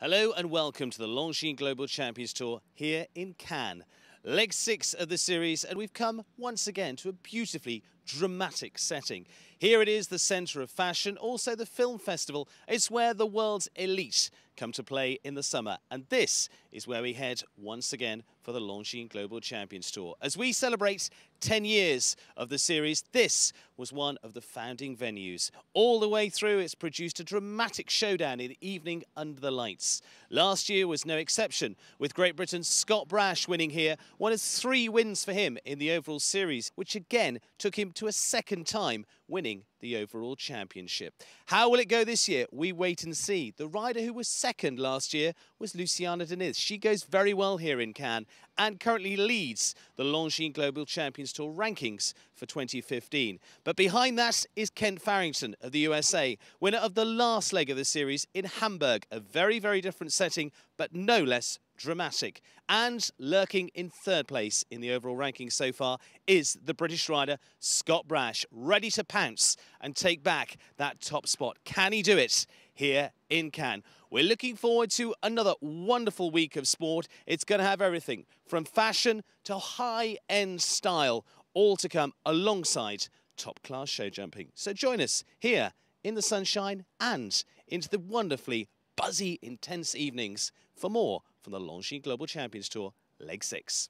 Hello and welcome to the Longines Global Champions Tour here in Cannes. Leg six of the series, and we've come once again to a beautifully dramatic setting. Here it is, the centre of fashion, also the film festival. It's where the world's elite come to play in the summer. And this is where we head once again for the launching Global Champions Tour. As we celebrate 10 years of the series, this was one of the founding venues. All the way through, it's produced a dramatic showdown in the evening under the lights. Last year was no exception, with Great Britain's Scott Brash winning here, one of three wins for him in the overall series, which again took him to a second time winning the overall championship. How will it go this year? We wait and see. The rider who was second last year was Luciana Deniz. She goes very well here in Cannes and currently leads the Longines Global Champions Tour rankings for 2015. But behind that is Kent Farrington of the USA, winner of the last leg of the series in Hamburg. A very, very different setting, but no less dramatic. And lurking in third place in the overall ranking so far is the British rider Scott Brash, ready to pounce and take back that top spot. Can he do it here in Cannes? We're looking forward to another wonderful week of sport. It's going to have everything from fashion to high-end style, all to come alongside top-class show jumping. So join us here in the sunshine and into the wonderfully buzzy, intense evenings for more from the Longines Global Champions Tour, Leg 6.